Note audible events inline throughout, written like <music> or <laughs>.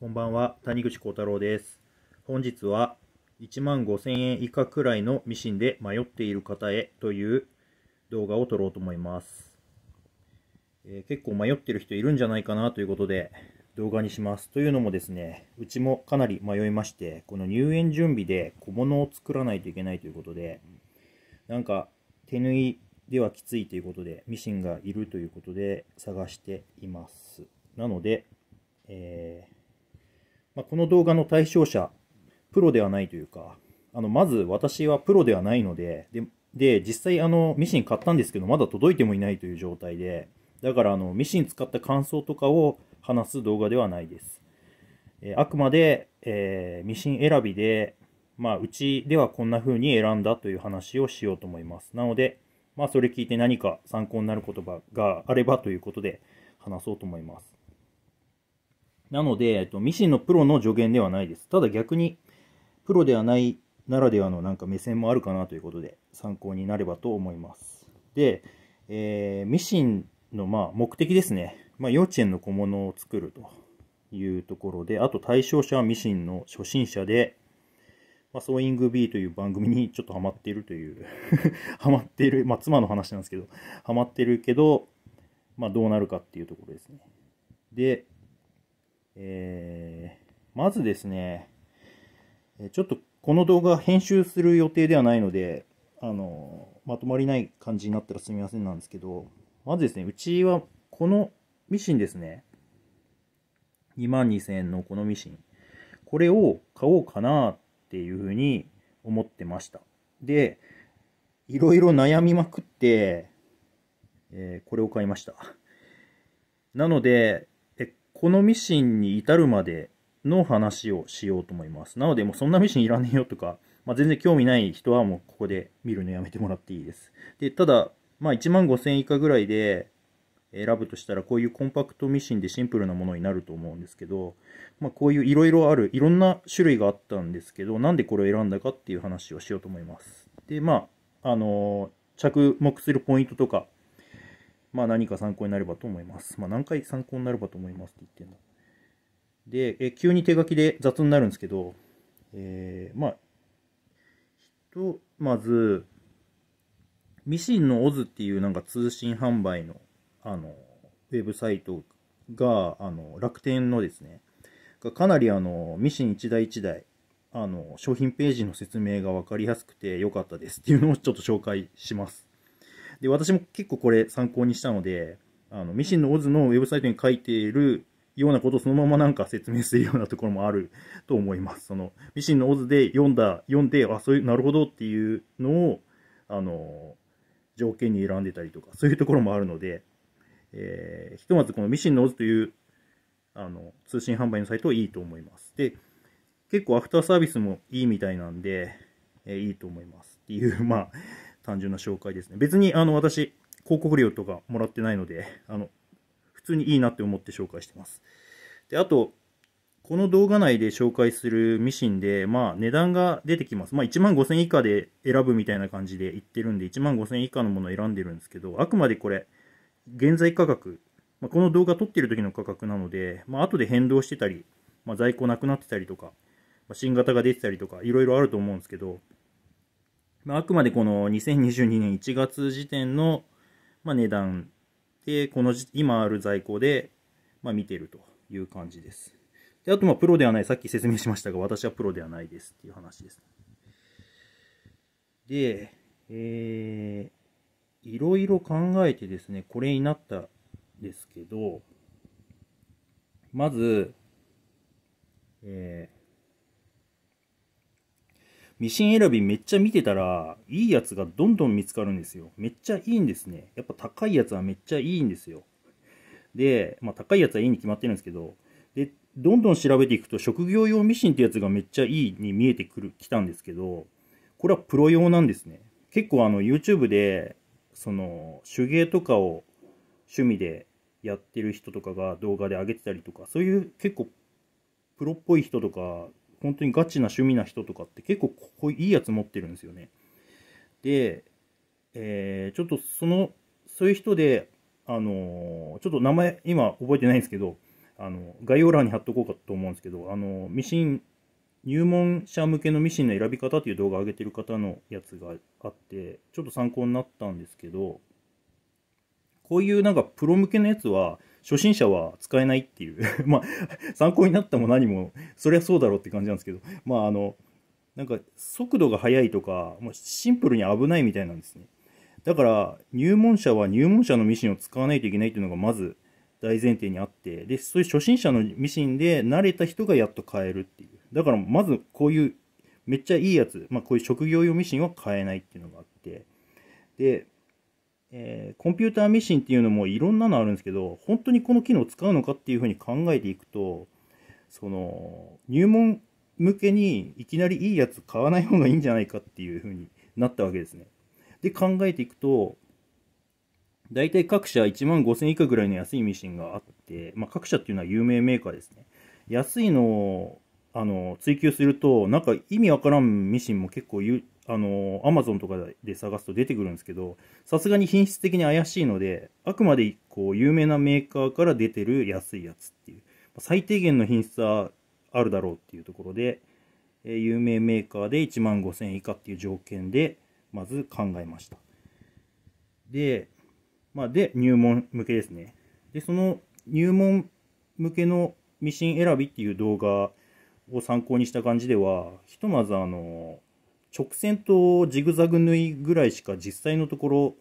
こんばんは、谷口幸太郎です。本日は1万5000円以下くらいのミシンで迷っている方へという動画を撮ろうと思います。えー、結構迷ってる人いるんじゃないかなということで動画にします。というのもですね、うちもかなり迷いまして、この入園準備で小物を作らないといけないということで、なんか手縫いではきついということで、ミシンがいるということで探しています。なので、えーまあ、この動画の対象者、プロではないというか、あの、まず私はプロではないので、で、で実際あの、ミシン買ったんですけど、まだ届いてもいないという状態で、だからあの、ミシン使った感想とかを話す動画ではないです。えー、あくまで、えー、ミシン選びで、まあ、うちではこんな風に選んだという話をしようと思います。なので、まあ、それ聞いて何か参考になる言葉があればということで話そうと思います。なので、えっと、ミシンのプロの助言ではないです。ただ逆に、プロではないならではのなんか目線もあるかなということで、参考になればと思います。で、えー、ミシンのまあ目的ですね。まあ、幼稚園の小物を作るというところで、あと対象者はミシンの初心者で、まあ、ソーイング B という番組に <laughs> ちょっとハマっているという <laughs> ハマっている、まあ、妻の話なんですけど、ハマってるけど、まあ、どうなるかっていうところですね。で、えー、まずですね、ちょっとこの動画編集する予定ではないので、あの、まとまりない感じになったらすみませんなんですけど、まずですね、うちはこのミシンですね、22000円のこのミシン、これを買おうかなっていうふうに思ってました。で、いろいろ悩みまくって、えー、これを買いました。なので、このミシンに至るまでの話をしようと思います。なので、もうそんなミシンいらねえよとか、まあ、全然興味ない人はもうここで見るのやめてもらっていいです。で、ただ、まあ、1万5000円以下ぐらいで選ぶとしたら、こういうコンパクトミシンでシンプルなものになると思うんですけど、まあ、こういういろいろある、いろんな種類があったんですけど、なんでこれを選んだかっていう話をしようと思います。で、まあ、あのー、着目するポイントとか、まあ何か参考になればと思います。まあ何回参考になればと思いますって言ってんだ。で、え急に手書きで雑になるんですけど、えー、まあ、ひとまず、ミシンのオズっていうなんか通信販売の、あの、ウェブサイトが、あの、楽天のですね、がかなりあの、ミシン1台1台、あの、商品ページの説明が分かりやすくて良かったですっていうのをちょっと紹介します。で、私も結構これ参考にしたので、あの、ミシンのオズのウェブサイトに書いているようなことをそのままなんか説明するようなところもあると思います。その、ミシンのオズで読んだ、読んで、あ、そういう、なるほどっていうのを、あの、条件に選んでたりとか、そういうところもあるので、えー、ひとまずこのミシンのオズという、あの、通信販売のサイトはいいと思います。で、結構アフターサービスもいいみたいなんで、えー、いいと思います。っていう、まあ、単純な紹介ですね。別に、あの、私、広告料とかもらってないので、あの、普通にいいなって思って紹介してます。で、あと、この動画内で紹介するミシンで、まあ値段が出てきます。まあ1万5000以下で選ぶみたいな感じで言ってるんで、1万5000以下のものを選んでるんですけど、あくまでこれ、現在価格、まあ、この動画撮ってる時の価格なので、まあ後で変動してたり、まあ在庫なくなってたりとか、まあ、新型が出てたりとか、いろいろあると思うんですけど、まあ、あくまでこの2022年1月時点の、まあ、値段で、この今ある在庫で、まあ、見てるという感じです。で、あと、まプロではない、さっき説明しましたが、私はプロではないですっていう話です。で、えー、いろいろ考えてですね、これになったんですけど、まず、えー、ミシン選びめっちゃ見てたら、いいやつがどんどん見つかるんですよ。めっちゃいいんですね。やっぱ高いやつはめっちゃいいんですよ。で、まあ高いやつはいいに決まってるんですけど、で、どんどん調べていくと職業用ミシンってやつがめっちゃいいに見えてくる、来たんですけど、これはプロ用なんですね。結構あの YouTube で、その手芸とかを趣味でやってる人とかが動画で上げてたりとか、そういう結構プロっぽい人とか本当にガチな趣味な人とかって結構ここいいやつ持ってるんですよね。で、えー、ちょっとその、そういう人で、あのー、ちょっと名前今覚えてないんですけど、あの、概要欄に貼っとこうかと思うんですけど、あの、ミシン、入門者向けのミシンの選び方っていう動画を上げてる方のやつがあって、ちょっと参考になったんですけど、こういうなんかプロ向けのやつは、初心者は使えないっていう <laughs> まあ、参考になったも何も、そりゃそうだろうって感じなんですけど、まあ、あの、なんか、速度が速いとか、もうシンプルに危ないみたいなんですね。だから、入門者は入門者のミシンを使わないといけないっていうのがまず大前提にあって、で、そういう初心者のミシンで慣れた人がやっと買えるっていう。だから、まずこういう、めっちゃいいやつ、まあ、こういう職業用ミシンは買えないっていうのがあって、で、えー、コンピューターミシンっていうのもいろんなのあるんですけど、本当にこの機能を使うのかっていうふうに考えていくと、その、入門向けにいきなりいいやつ買わない方がいいんじゃないかっていうふうになったわけですね。で、考えていくと、大体各社1万5000以下ぐらいの安いミシンがあって、まあ、各社っていうのは有名メーカーですね。安いのをあの追求すると、なんか意味わからんミシンも結構あの、アマゾンとかで探すと出てくるんですけど、さすがに品質的に怪しいので、あくまでこう、有名なメーカーから出てる安いやつっていう、最低限の品質はあるだろうっていうところで、え有名メーカーで1万5000円以下っていう条件で、まず考えました。で、まあ、で、入門向けですね。で、その入門向けのミシン選びっていう動画を参考にした感じでは、ひとまずあの、直線とジグザグ縫いぐらいしか実際のところ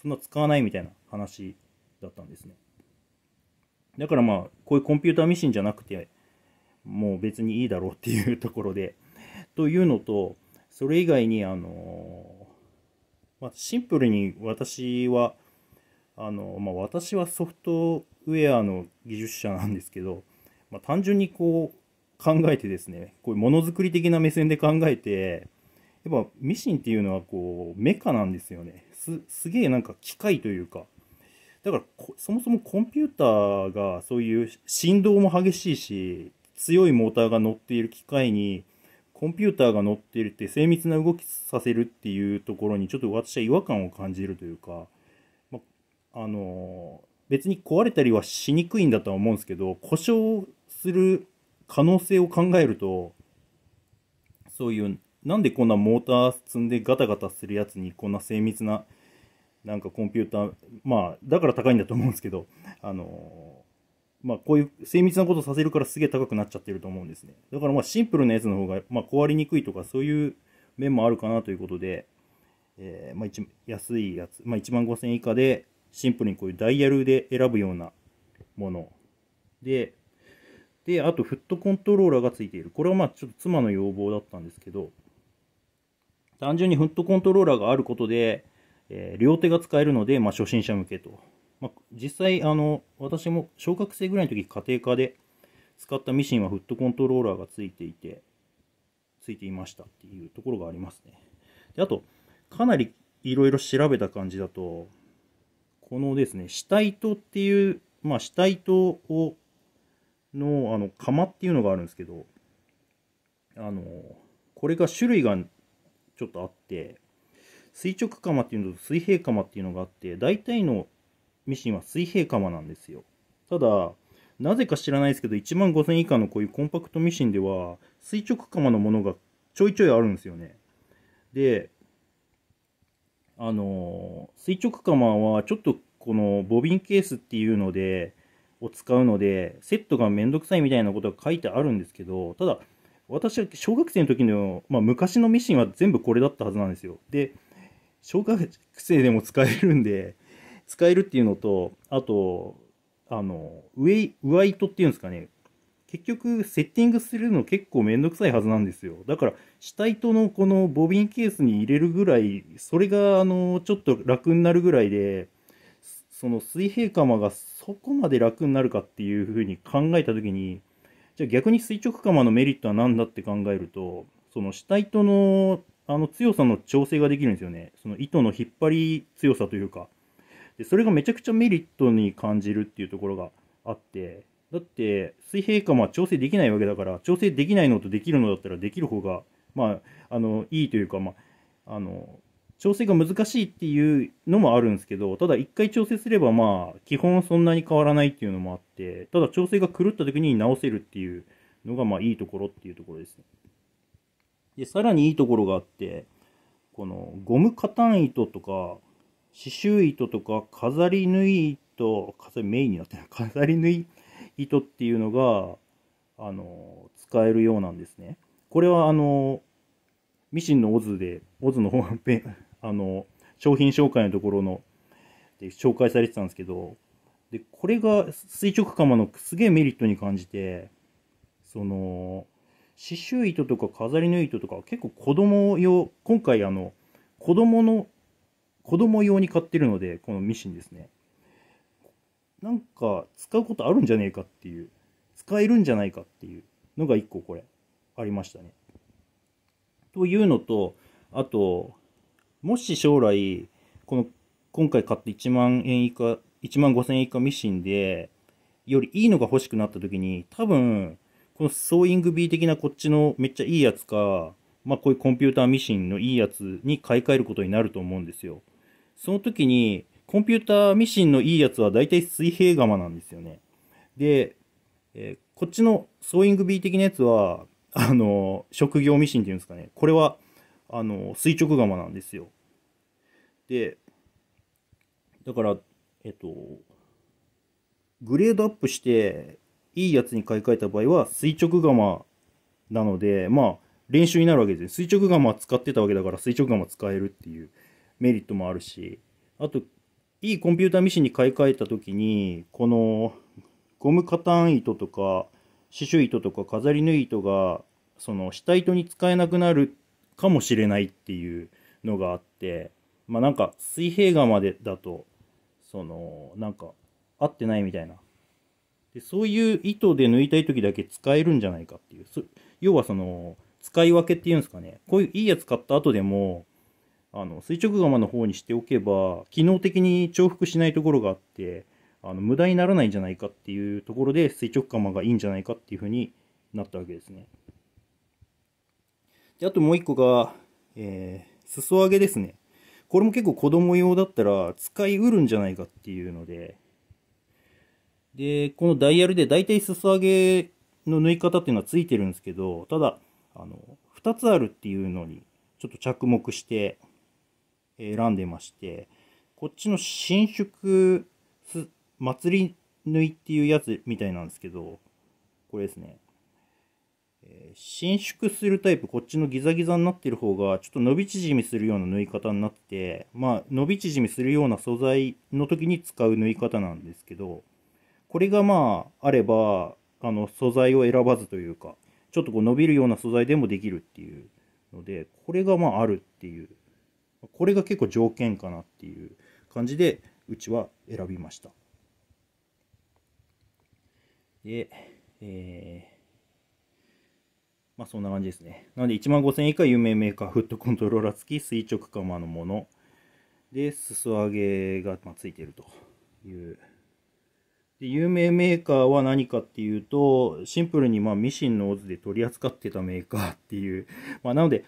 そんな使わないみたいな話だったんですね。だからまあ、こういうコンピューターミシンじゃなくて、もう別にいいだろうっていうところで、というのと、それ以外に、あの、まあ、シンプルに私は、あの、まあ、私はソフトウェアの技術者なんですけど、まあ、単純にこう考えてですね、こういうものづくり的な目線で考えて、っぱミシンっていうのはこうメカなんですよねすすげえなんか機械というかだからそもそもコンピューターがそういう振動も激しいし強いモーターが乗っている機械にコンピューターが乗っているって精密な動きさせるっていうところにちょっと私は違和感を感じるというか、ま、あの別に壊れたりはしにくいんだとは思うんですけど故障する可能性を考えるとそういうなんでこんなモーター積んでガタガタするやつにこんな精密ななんかコンピューター、まあ、だから高いんだと思うんですけど、あのまあ、こういう精密なことさせるからすげえ高くなっちゃってると思うんですね。だからまあシンプルなやつの方が、まあ、壊れにくいとかそういう面もあるかなということで、えまあ、安いやつ、まあ、1万5000円以下でシンプルにこういうダイヤルで選ぶようなもので、で、あとフットコントローラーがついている。これはまあちょっと妻の要望だったんですけど、単純にフットコントローラーがあることで、えー、両手が使えるので、まあ、初心者向けと。まあ、実際、あの、私も小学生ぐらいの時、家庭科で使ったミシンはフットコントローラーがついていて、ついていましたっていうところがありますね。で、あと、かなりいろいろ調べた感じだと、このですね、下糸っていう、まあ、下糸を、の、あの、釜っていうのがあるんですけど、あの、これが種類がちょっとあって垂直釜っていうのと水平釜っていうのがあって大体のミシンは水平釜なんですよただなぜか知らないですけど1万5000以下のこういうコンパクトミシンでは垂直釜のものがちょいちょいあるんですよねであの垂直釜はちょっとこのボビンケースっていうのでを使うのでセットがめんどくさいみたいなことが書いてあるんですけどただ私は小学生の時の、まあ、昔のミシンは全部これだったはずなんですよ。で、小学生でも使えるんで、使えるっていうのと、あと、あの、上、上糸っていうんですかね。結局、セッティングするの結構めんどくさいはずなんですよ。だから、下糸のこのボビンケースに入れるぐらい、それが、あの、ちょっと楽になるぐらいで、その水平釜がそこまで楽になるかっていうふうに考えた時に、じゃあ逆に垂直釜のメリットは何だって考えると、その死体とのあの強さの調整ができるんですよね。その糸の引っ張り強さというか。でそれがめちゃくちゃメリットに感じるっていうところがあって、だって水平釜は調整できないわけだから、調整できないのとできるのだったらできる方が、まあ、あの、いいというか、まあ、あの、調整が難しいっていうのもあるんですけど、ただ一回調整すればまあ、基本そんなに変わらないっていうのもあって、ただ調整が狂った時に直せるっていうのがまあいいところっていうところですね。で、さらにいいところがあって、このゴム加タ糸とか、刺繍糸とか、飾り縫い糸、飾りメインになってない、飾り縫い糸っていうのが、あの、使えるようなんですね。これはあの、ミシンのオズで、オズのホームペあの、商品紹介のところの、で紹介されてたんですけど、で、これが垂直釜のすげえメリットに感じて、その、刺繍糸とか飾りの糸とか結構子供用、今回あの、子供の、子供用に買ってるので、このミシンですね。なんか使うことあるんじゃねえかっていう、使えるんじゃないかっていうのが一個これ、ありましたね。というのと、あと、もし将来、この、今回買った1万円以下、1万5千円以下ミシンで、よりいいのが欲しくなった時に、多分、このソーイング B 的なこっちのめっちゃいいやつか、まあこういうコンピューターミシンのいいやつに買い替えることになると思うんですよ。その時に、コンピューターミシンのいいやつは大体水平釜なんですよね。で、えー、こっちのソーイング B 的なやつは、あの、職業ミシンっていうんですかね。これはあの垂直釜なんですよ。で、だから、えっと、グレードアップして、いいやつに買い替えた場合は、垂直釜なので、まあ、練習になるわけですね。垂直釜使ってたわけだから、垂直釜使えるっていうメリットもあるし、あと、いいコンピューターミシンに買い替えた時に、この、ゴムカタン糸とか、刺繍糸とか飾り縫い糸が、その、下糸に使えなくなるかもしれないっていうのがあって、まあなんか水平画までだと、その、なんか合ってないみたいな。でそういう糸で抜いたい時だけ使えるんじゃないかっていう。要はその、使い分けっていうんですかね。こういういいやつ買った後でも、あの、垂直釜の方にしておけば、機能的に重複しないところがあって、あの無駄にならないんじゃないかっていうところで垂直釜がいいんじゃないかっていうふうになったわけですね。で、あともう一個が、えー、裾上げですね。これも結構子供用だったら使いうるんじゃないかっていうので、で、このダイヤルで大体裾上げの縫い方っていうのはついてるんですけど、ただ、あの、2つあるっていうのにちょっと着目して選んでまして、こっちの縮す、祭り縫いっていうやつみたいなんですけど、これですね。え伸縮するタイプ、こっちのギザギザになってる方が、ちょっと伸び縮みするような縫い方になって、まあ、伸び縮みするような素材の時に使う縫い方なんですけど、これがまあ、あれば、あの、素材を選ばずというか、ちょっとこう伸びるような素材でもできるっていうので、これがまああるっていう、これが結構条件かなっていう感じで、うちは選びました。で、えーまあそんな感じですね。なので1万5000円以下有名メーカー、フットコントローラー付き、垂直釜のもの。で、裾上げがついてるという。で、有名メーカーは何かっていうと、シンプルにまあミシンのオズで取り扱ってたメーカーっていう。<laughs> まあなので、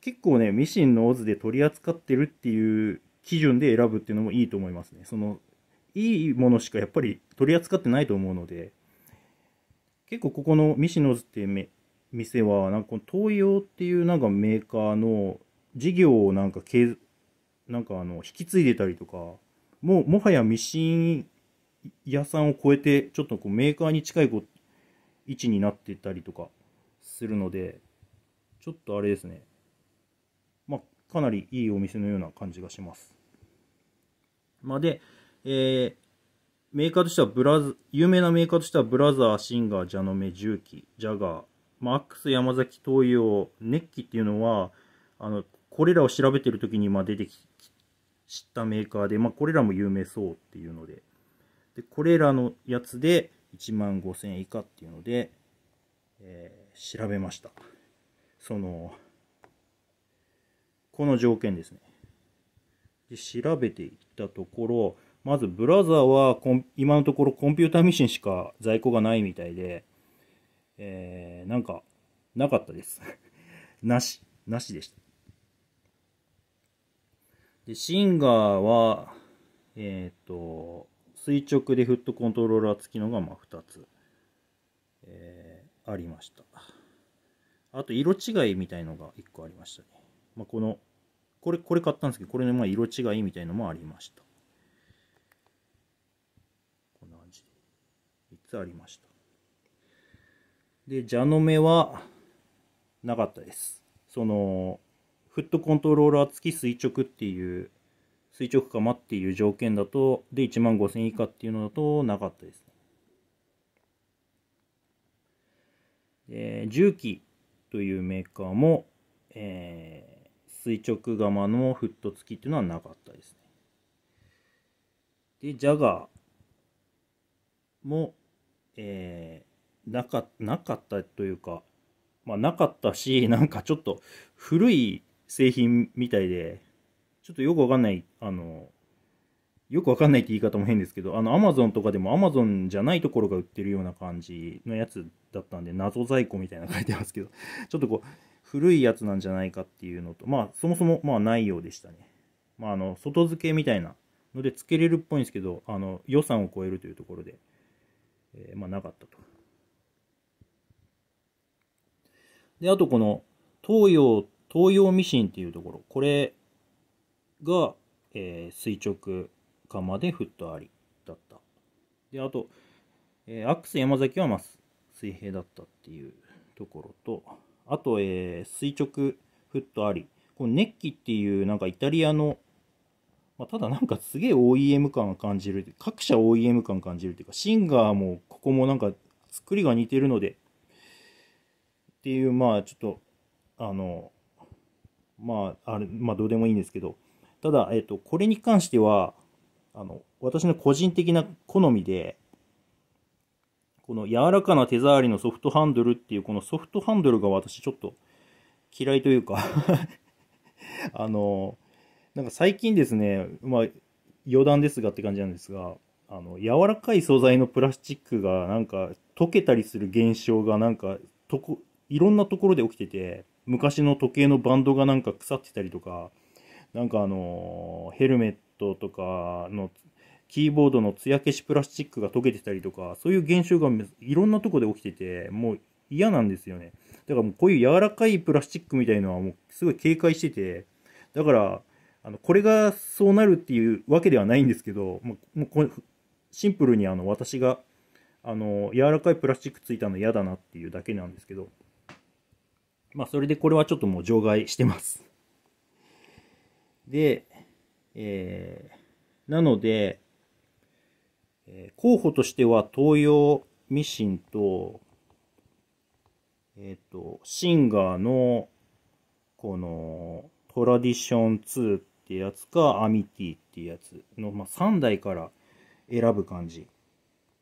結構ね、ミシンのオズで取り扱ってるっていう基準で選ぶっていうのもいいと思いますね。その、いいものしかやっぱり取り扱ってないと思うので、結構ここのミシンのズって店はなんかこの東洋っていうなんかメーカーの事業をなんかけなんかあの引き継いでたりとかもうもはやミシン屋さんを超えてちょっとこうメーカーに近いこ位置になってたりとかするのでちょっとあれですねまあかなりいいお店のような感じがします。まあ、で、えー、メーカーとしてはブラザ有名なメーカーとしてはブラザー、シンガー、ジャノメ、重機、ジャガー、マックス、山崎、東洋、ネッキっていうのは、あの、これらを調べてる時に、まあ、出てき、知ったメーカーで、まあ、これらも有名そうっていうので、で、これらのやつで、1万5000円以下っていうので、えー、調べました。その、この条件ですね。で、調べていったところ、まずブラザーは今のところコンピューターミシンしか在庫がないみたいで、えー、なんか、なかったです。<laughs> なし、なしでした。で、シンガーは、えっ、ー、と、垂直でフットコントローラー付きのが、まあ、2つ、えー、ありました。あと、色違いみたいのが1個ありましたね。まあ、この、これ、これ買ったんですけど、これの、まあ、色違いみたいのもありました。こんな感じで。3つありました。で、蛇の目はなかったです。その、フットコントローラー付き垂直っていう、垂直釜っていう条件だと、で、1万5000以下っていうのだとなかったですね。で、重機というメーカーも、えー、垂直釜のフット付きっていうのはなかったですね。で、ジャガーも、えー、なかなかったというか、まあ、なかったし、<laughs> なんかちょっと古い製品みたいで、ちょっとよくわかんない、あの、よくわかんないって言い方も変ですけど、あの、アマゾンとかでもアマゾンじゃないところが売ってるような感じのやつだったんで、謎在庫みたいなの書いてますけど、<laughs> ちょっとこう、古いやつなんじゃないかっていうのと、まあ、そもそも、まあ、ないようでしたね。まあ、あの、外付けみたいなので、付けれるっぽいんですけど、あの、予算を超えるというところで、えー、まあ、なかったと。で、あとこの、東洋、東洋ミシンっていうところ、これが、えー、垂直釜でフットありだった。で、あと、えー、アックス山崎はま水平だったっていうところと、あと、えー、垂直フットあり。このネッキっていうなんかイタリアの、まあ、ただなんかすげえ OEM 感感じる。各社 OEM 感感じるっていうか、シンガーもここもなんか作りが似てるので、っていう、まあちょっと、あの、まあ、あれ、まあどうでもいいんですけど、ただ、えっ、と、これに関しては、あの、私の個人的な好みで、この柔らかな手触りのソフトハンドルっていう、このソフトハンドルが私ちょっと嫌いというか <laughs> あの、なんか最近ですね、まあ、余談ですがって感じなんですが、あの、柔らかい素材のプラスチックがなんか溶けたりする現象がなんか、とこ、いろんなところで起きてて、昔の時計のバンドがなんか腐ってたりとか、なんかあのヘルメットとかのキーボードの艶消しプラスチックが溶けてたりとか、そういう現象がいろんなとこで起きてて、もう嫌なんですよね。だからもうこういう柔らかいプラスチックみたいのはもうすごい警戒してて、だから、あの、これがそうなるっていうわけではないんですけど、もう、もうこれシンプルにあの、私が、あの、柔らかいプラスチックついたの嫌だなっていうだけなんですけど、まあ、それでこれはちょっともう除外してます。で、えー、なので、えー、候補としては東洋ミシンと、えっ、ー、と、シンガーの、この、トラディション2ってやつか、アミティってやつの、まあ、3台から選ぶ感じ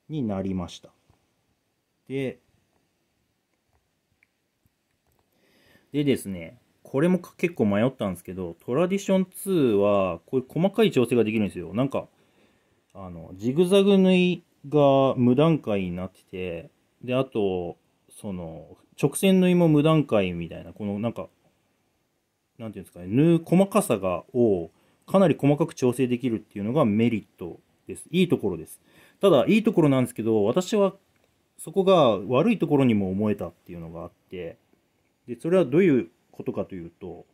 になりました。で、でですね、これも結構迷ったんですけど、トラディション2は、こういう細かい調整ができるんですよ。なんか、あの、ジグザグ縫いが無段階になってて、で、あと、その、直線縫いも無段階みたいな、このなんか、なんていうんですかね、縫う細かさが、を、かなり細かく調整できるっていうのがメリットです。いいところです。ただ、いいところなんですけど、私は、そこが悪いところにも思えたっていうのがあって、で、それはどういうことかというと、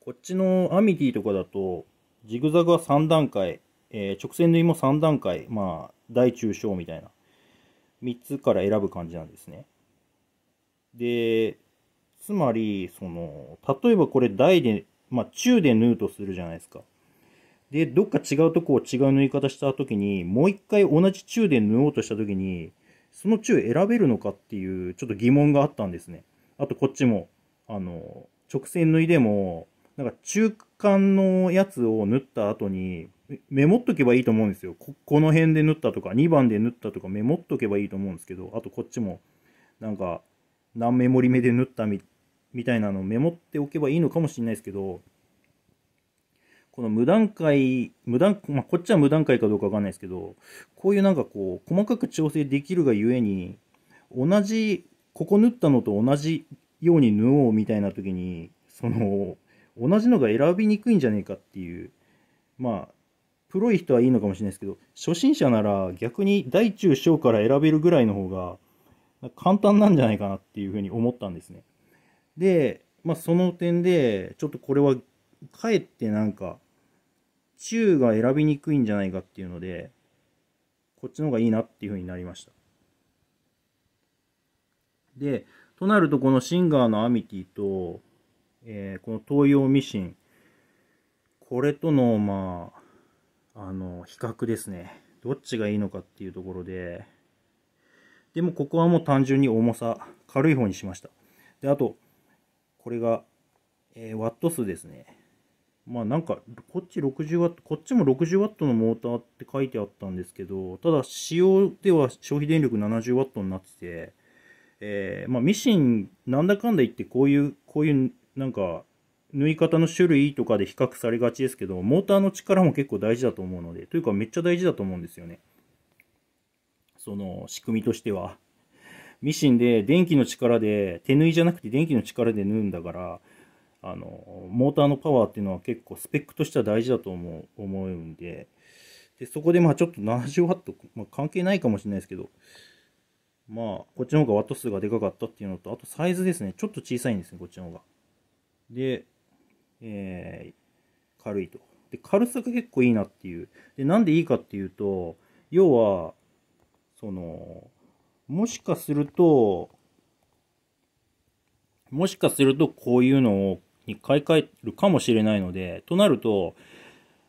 こっちのアミティとかだと、ジグザグは3段階、えー、直線縫いも3段階、まあ、大中小みたいな、3つから選ぶ感じなんですね。で、つまり、その、例えばこれ大で、まあ、中で縫うとするじゃないですか。で、どっか違うとこを違う縫い方した時に、もう一回同じ中で縫おうとした時に、その中選べるのかっていう、ちょっと疑問があったんですね。あとこっちも、あの、直線縫いでも、なんか中間のやつを縫った後に、メモっとけばいいと思うんですよ。こ、この辺で縫ったとか、2番で縫ったとかメモっとけばいいと思うんですけど、あとこっちも、なんか、何メモリ目で縫ったみたいなのをメモっておけばいいのかもしれないですけど、この無段階、無段、まあ、こっちは無段階かどうかわかんないですけど、こういうなんかこう、細かく調整できるがゆえに、同じ、ここ縫ったのと同じように縫おうみたいな時に、その、同じのが選びにくいんじゃねえかっていう、まあ、プロい人はいいのかもしれないですけど、初心者なら逆に大中小から選べるぐらいの方が簡単なんじゃないかなっていうふうに思ったんですね。で、まあ、その点で、ちょっとこれはかえってなんか、中が選びにくいんじゃないかっていうので、こっちの方がいいなっていう風になりました。で、となるとこのシンガーのアミティと、えー、この東洋ミシン、これとの、まあ、あの、比較ですね。どっちがいいのかっていうところで、でもここはもう単純に重さ、軽い方にしました。で、あと、これが、えー、ワット数ですね。まあなんか、こっち60ワット、こっちも60ワットのモーターって書いてあったんですけど、ただ使用では消費電力70ワットになってて、えー、まあミシン、なんだかんだ言ってこういう、こういうなんか、縫い方の種類とかで比較されがちですけど、モーターの力も結構大事だと思うので、というかめっちゃ大事だと思うんですよね。その仕組みとしては。ミシンで電気の力で、手縫いじゃなくて電気の力で縫うんだから、あのモーターのパワーっていうのは結構スペックとしては大事だと思う思うんででそこでまあちょっと 70W、まあ、関係ないかもしれないですけどまあこっちの方がワット数がでかかったっていうのとあとサイズですねちょっと小さいんですねこっちの方がで、えー、軽いとで軽さが結構いいなっていうでなんでいいかっていうと要はそのもしかするともしかするとこういうのをに買い替えるかもしれないので、となると、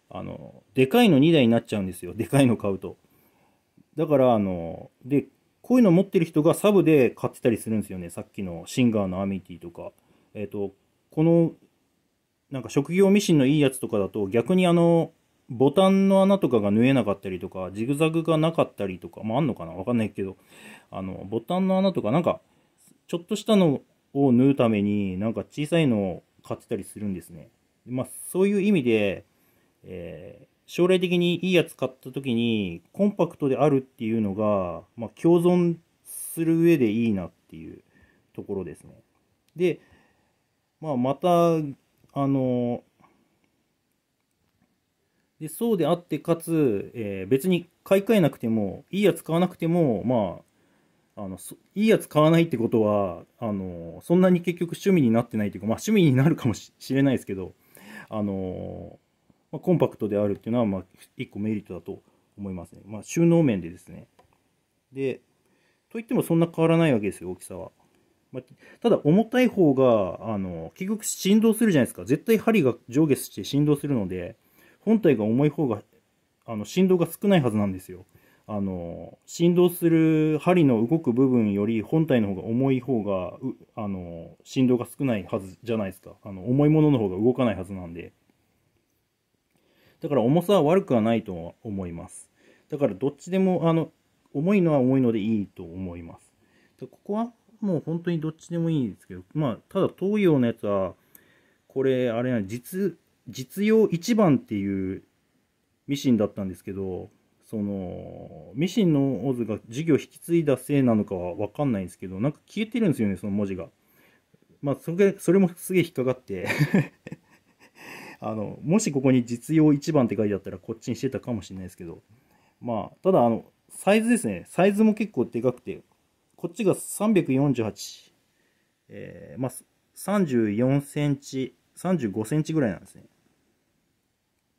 あの、でかいの2台になっちゃうんですよ。でかいの買うと。だから、あの、で、こういうの持ってる人がサブで買ってたりするんですよね。さっきのシンガーのアミティとか。えっ、ー、と、この、なんか職業ミシンのいいやつとかだと逆にあの、ボタンの穴とかが縫えなかったりとか、ジグザグがなかったりとか、まああんのかなわかんないけど、あの、ボタンの穴とかなんか、ちょっとしたのを縫うために、なんか小さいの買ってたりするんですね。まあ、そういう意味で、えー、将来的にいいやつ買った時に、コンパクトであるっていうのが、まあ、共存する上でいいなっていうところですね。で、まあ、また、あの、でそうであって、かつ、えー、別に買い替えなくても、いいやつ買わなくても、まあ、あの、いいやつ買わないってことは、あの、そんなに結局趣味になってないというか、まあ趣味になるかもしれないですけど、あの、まあ、コンパクトであるっていうのは、まあ一個メリットだと思いますね。まあ収納面でですね。で、といってもそんな変わらないわけですよ、大きさは。まあ、ただ重たい方が、あの、結局振動するじゃないですか。絶対針が上下して振動するので、本体が重い方が、あの、振動が少ないはずなんですよ。あの振動する針の動く部分より本体の方が重い方があの振動が少ないはずじゃないですかあの重いものの方が動かないはずなんでだから重さは悪くはないと思いますだからどっちでもあの重いのは重いのでいいと思いますでここはもう本当にどっちでもいいんですけどまあただ東洋のやつはこれあれな実実用1番っていうミシンだったんですけどそのミシンのオズが事業引き継いだせいなのかは分かんないんですけどなんか消えてるんですよねその文字がまあそれそれもすげえ引っかかって <laughs> あのもしここに実用1番って書いてあったらこっちにしてたかもしれないですけどまあただあのサイズですねサイズも結構でかくてこっちが348えー、まあ34センチ35センチぐらいなんですね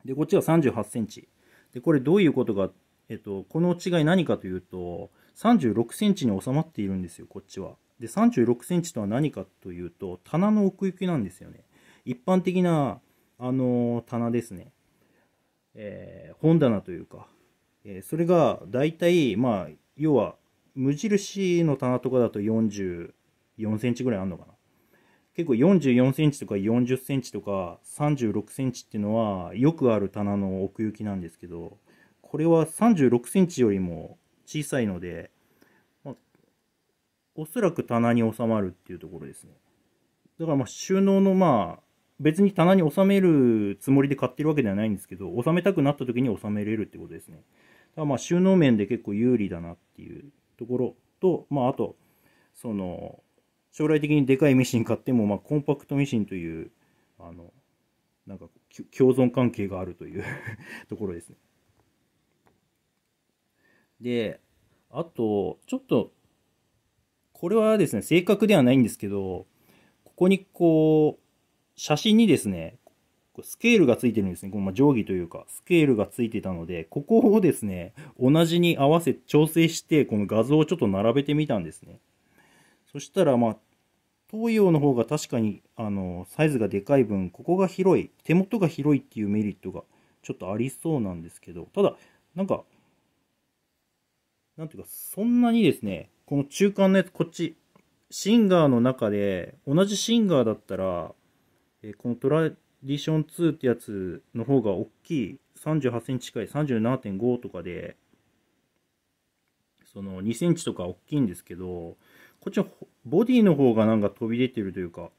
でこっちが38センチでこれどういうことかっえっと、この違い何かというと、36センチに収まっているんですよ、こっちは。で、36センチとは何かというと、棚の奥行きなんですよね。一般的な、あの、棚ですね。えー、本棚というか、えー、それが大体、まあ、要は、無印の棚とかだと44センチぐらいあるのかな。結構44センチとか40センチとか36センチっていうのはよくある棚の奥行きなんですけど、これは36センチよりも小さいので、まあ、おそらく棚に収まるっていうところですね。だからまあ収納のまあ、別に棚に収めるつもりで買ってるわけではないんですけど、収めたくなった時に収めれるってことですね。だからまあ収納面で結構有利だなっていうところと、まああと、その、将来的にでかいミシン買っても、まあコンパクトミシンという、あの、なんか共存関係があるという <laughs> ところですね。で、あと、ちょっと、これはですね、正確ではないんですけど、ここにこう、写真にですね、スケールがついてるんですね。このま定規というか、スケールがついてたので、ここをですね、同じに合わせ、調整して、この画像をちょっと並べてみたんですね。そしたら、まあ、東洋の方が確かに、あの、サイズがでかい分、ここが広い、手元が広いっていうメリットがちょっとありそうなんですけど、ただ、なんか、なんていうか、そんなにですね、この中間のやつ、こっち、シンガーの中で、同じシンガーだったら、えこのトラディション2ってやつの方が大きい、38センチ近い、37.5とかで、その2センチとか大きいんですけど、こっちのボディの方がなんか飛び出てるというか、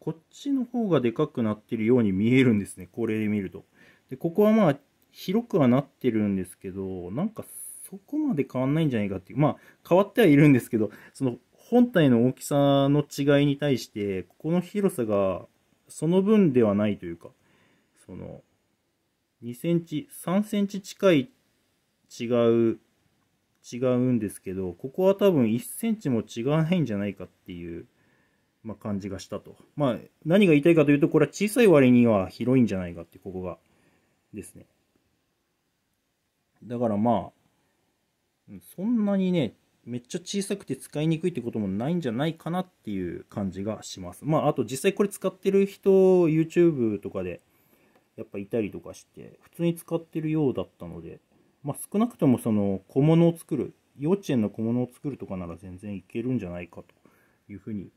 こっちの方がでかくなってるように見えるんですね、これで見ると。で、ここはまあ、広くはなってるんですけど、なんかそこまで変わんないんじゃないかっていう。まあ、変わってはいるんですけど、その本体の大きさの違いに対して、ここの広さがその分ではないというか、その、2センチ、3センチ近い違う、違うんですけど、ここは多分1センチも違わないんじゃないかっていう、まあ、感じがしたと。まあ、何が言いたいかというと、これは小さい割には広いんじゃないかって、ここが。ですね。だからまあ、そんなにね、めっちゃ小さくて使いにくいってこともないんじゃないかなっていう感じがします。まあ、あと実際これ使ってる人、YouTube とかでやっぱいたりとかして、普通に使ってるようだったので、まあ少なくともその小物を作る、幼稚園の小物を作るとかなら全然いけるんじゃないかというふうに、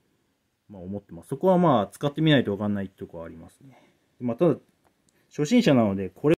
ま思ってます。そこはまあ使ってみないとわかんないとこはありますね。まあただ、初心者なので、